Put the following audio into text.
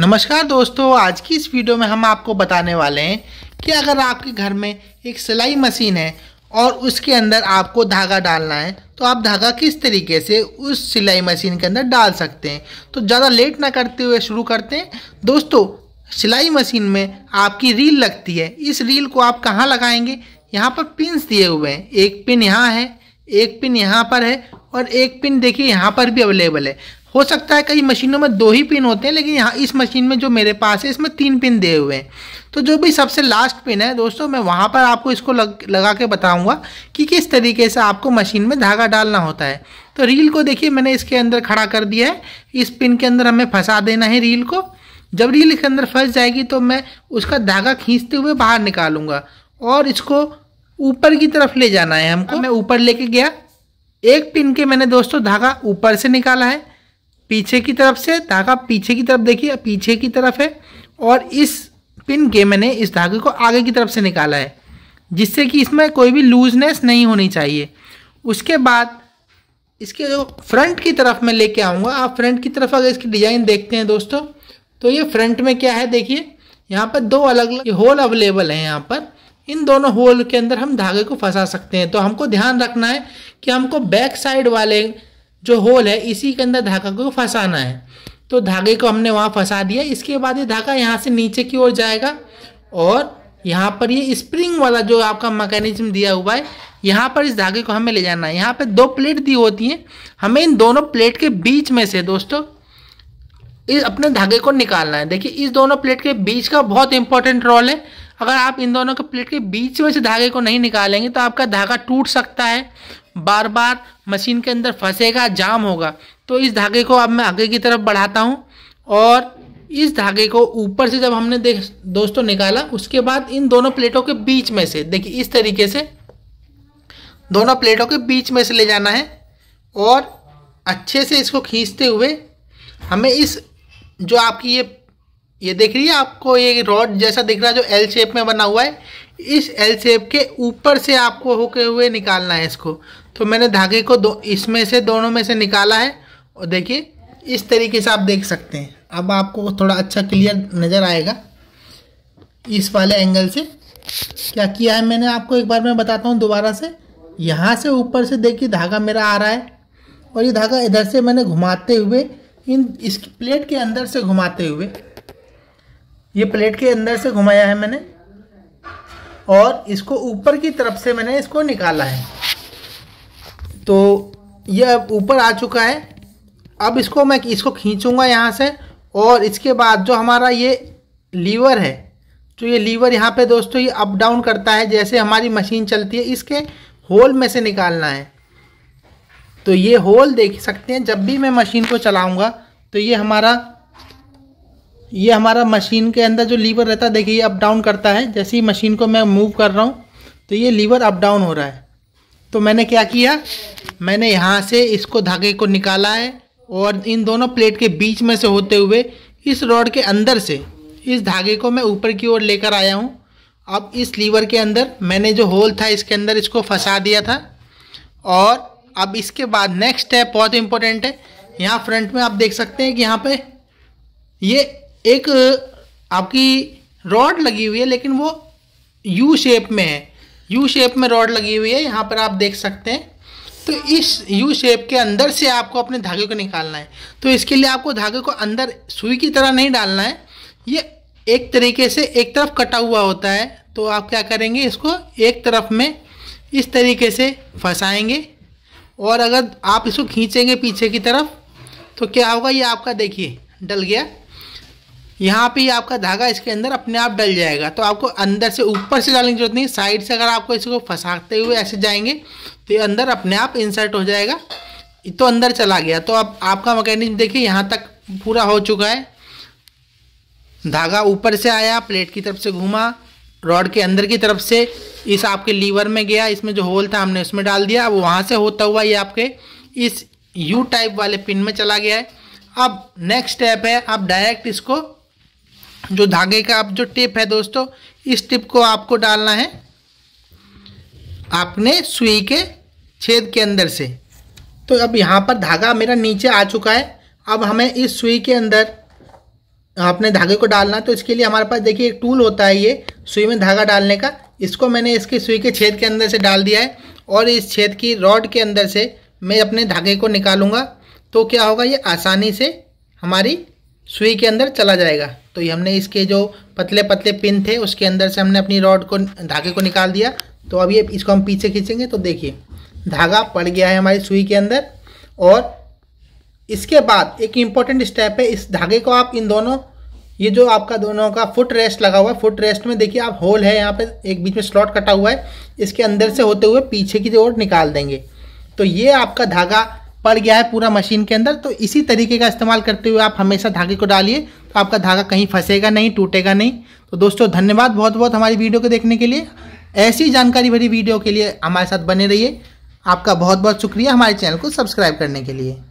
नमस्कार दोस्तों आज की इस वीडियो में हम आपको बताने वाले हैं कि अगर आपके घर में एक सिलाई मशीन है और उसके अंदर आपको धागा डालना है तो आप धागा किस तरीके से उस सिलाई मशीन के अंदर डाल सकते हैं तो ज़्यादा लेट ना करते हुए शुरू करते हैं दोस्तों सिलाई मशीन में आपकी रील लगती है इस रील को आप कहाँ लगाएंगे यहाँ पर पिन दिए हुए हैं एक पिन यहाँ है एक पिन यहाँ पर है और एक पिन देखिए यहाँ पर भी अवेलेबल है हो सकता है कई मशीनों में दो ही पिन होते हैं लेकिन यहाँ इस मशीन में जो मेरे पास है इसमें तीन पिन दिए हुए हैं तो जो भी सबसे लास्ट पिन है दोस्तों मैं वहाँ पर आपको इसको लग लगा के बताऊँगा कि किस तरीके से आपको मशीन में धागा डालना होता है तो रील को देखिए मैंने इसके अंदर खड़ा कर दिया है इस पिन के अंदर हमें फंसा देना है रील को जब रील के अंदर फंस जाएगी तो मैं उसका धागा खींचते हुए बाहर निकालूंगा और इसको ऊपर की तरफ ले जाना है हमको मैं ऊपर लेके गया एक पिन के मैंने दोस्तों धागा ऊपर से निकाला है पीछे की तरफ से धागा पीछे की तरफ देखिए पीछे की तरफ है और इस पिन के मैंने इस धागे को आगे की तरफ से निकाला है जिससे कि इसमें कोई भी लूजनेस नहीं होनी चाहिए उसके बाद इसके जो फ्रंट की तरफ मैं लेके आऊँगा आप फ्रंट की तरफ अगर इसकी डिज़ाइन देखते हैं दोस्तों तो ये फ्रंट में क्या है देखिए यहाँ पर दो अलग अलग होल अवेलेबल हैं यहाँ पर इन दोनों होल के अंदर हम धागे को फंसा सकते हैं तो हमको ध्यान रखना है कि हमको बैक साइड वाले जो होल है इसी के अंदर धागा को फंसाना है तो धागे को हमने वहाँ फंसा दिया इसके बाद ये धागा यहाँ से नीचे की ओर जाएगा और यहाँ पर ये स्प्रिंग वाला जो आपका मैकेनिज्म दिया हुआ है यहाँ पर इस धागे को हमें ले जाना है यहाँ पर दो प्लेट दी होती हैं हमें इन दोनों प्लेट के बीच में से दोस्तों इस अपने धागे को निकालना है देखिए इस दोनों प्लेट के बीच का बहुत इंपॉर्टेंट रोल है अगर आप इन दोनों के प्लेट के बीच में से धागे को नहीं निकालेंगे तो आपका धागा टूट सकता है बार बार मशीन के अंदर फंसेगा जाम होगा तो इस धागे को अब मैं आगे की तरफ बढ़ाता हूँ और इस धागे को ऊपर से जब हमने देख दोस्तों निकाला उसके बाद इन दोनों प्लेटों के बीच में से देखिए इस तरीके से दोनों प्लेटों के बीच में से ले जाना है और अच्छे से इसको खींचते हुए हमें इस जो आपकी ये ये देख रही है आपको ये रॉड जैसा दिख रहा है जो एल शेप में बना हुआ है इस एल शेप के ऊपर से आपको होके हुए निकालना है इसको तो मैंने धागे को दो इसमें से दोनों में से निकाला है और देखिए इस तरीके से आप देख सकते हैं अब आपको थोड़ा अच्छा क्लियर नज़र आएगा इस वाले एंगल से क्या किया है मैंने आपको एक बार मैं बताता हूँ दोबारा से यहाँ से ऊपर से देखिए धागा मेरा आ रहा है और ये धागा इधर से मैंने घुमाते हुए इन इस प्लेट के अंदर से घुमाते हुए ये प्लेट के अंदर से घुमाया है मैंने और इसको ऊपर की तरफ से मैंने इसको निकाला है तो ये अब ऊपर आ चुका है अब इसको मैं इसको खींचूंगा यहाँ से और इसके बाद जो हमारा ये लीवर है तो ये लीवर यहाँ पे दोस्तों ये अप डाउन करता है जैसे हमारी मशीन चलती है इसके होल में से निकालना है तो ये होल देख सकते हैं जब भी मैं मशीन को चलाऊँगा तो ये हमारा ये हमारा मशीन के अंदर जो लीवर रहता है देखिए अप डाउन करता है जैसे ही मशीन को मैं मूव कर रहा हूँ तो ये लीवर अप डाउन हो रहा है तो मैंने क्या किया मैंने यहाँ से इसको धागे को निकाला है और इन दोनों प्लेट के बीच में से होते हुए इस रॉड के अंदर से इस धागे को मैं ऊपर की ओर लेकर आया हूँ अब इस लीवर के अंदर मैंने जो होल था इसके अंदर इसको फंसा दिया था और अब इसके बाद नेक्स्ट स्टेप बहुत इम्पोर्टेंट है यहाँ फ्रंट में आप देख सकते हैं कि यहाँ पे ये एक आपकी रॉड लगी हुई है लेकिन वो यू शेप में है यू शेप में रॉड लगी हुई है यहाँ पर आप देख सकते हैं तो इस यू शेप के अंदर से आपको अपने धागे को निकालना है तो इसके लिए आपको धागे को अंदर सुई की तरह नहीं डालना है ये एक तरीके से एक तरफ कटा हुआ होता है तो आप क्या करेंगे इसको एक तरफ में इस तरीके से फंसाएंगे और अगर आप इसको खींचेंगे पीछे की तरफ तो क्या होगा ये आपका देखिए डल गया यहाँ पे आपका धागा इसके अंदर अपने आप डल जाएगा तो आपको अंदर से ऊपर से डालने की जरूरत नहीं साइड से अगर आपको इसको फंसाते हुए ऐसे जाएंगे तो ये अंदर अपने आप इंसर्ट हो जाएगा तो अंदर चला गया तो अब आपका मैकेनिज्म देखिए यहाँ तक पूरा हो चुका है धागा ऊपर से आया प्लेट की तरफ से घूमा रॉड के अंदर की तरफ से इस आपके लीवर में गया इसमें जो होल था हमने उसमें डाल दिया अब वहाँ से होता हुआ ये आपके इस यू टाइप वाले पिन में चला गया है अब नेक्स्ट स्टेप है आप डायरेक्ट इसको जो धागे का आप जो टिप है दोस्तों इस टिप को आपको डालना है आपने सुई के छेद के अंदर से तो अब यहाँ पर धागा मेरा नीचे आ चुका है अब हमें इस सुई के अंदर आपने धागे को डालना तो इसके लिए हमारे पास देखिए एक टूल होता है ये सुई में धागा डालने का इसको मैंने इसके सुई के छेद के अंदर से डाल दिया है और इस छेद की रॉड के अंदर से मैं अपने धागे को निकालूंगा तो क्या होगा ये आसानी से हमारी सुई के अंदर चला जाएगा तो ये हमने इसके जो पतले पतले पिन थे उसके अंदर से हमने अपनी रॉड को धागे को निकाल दिया तो अब ये इसको हम पीछे खींचेंगे तो देखिए धागा पड़ गया है हमारी सुई के अंदर और इसके बाद एक इम्पॉर्टेंट स्टेप है इस धागे को आप इन दोनों ये जो आपका दोनों का फुट रेस्ट लगा हुआ है फुट रेस्ट में देखिए आप होल है यहाँ पे एक बीच में स्लॉट कटा हुआ है इसके अंदर से होते हुए पीछे की ओर निकाल देंगे तो ये आपका धागा पड़ गया है पूरा मशीन के अंदर तो इसी तरीके का इस्तेमाल करते हुए आप हमेशा धागे को डालिए तो आपका धागा कहीं फंसेगा नहीं टूटेगा नहीं तो दोस्तों धन्यवाद बहुत बहुत हमारी वीडियो को देखने के लिए ऐसी जानकारी भरी वीडियो के लिए हमारे साथ बने रहिए आपका बहुत बहुत शुक्रिया हमारे चैनल को सब्सक्राइब करने के लिए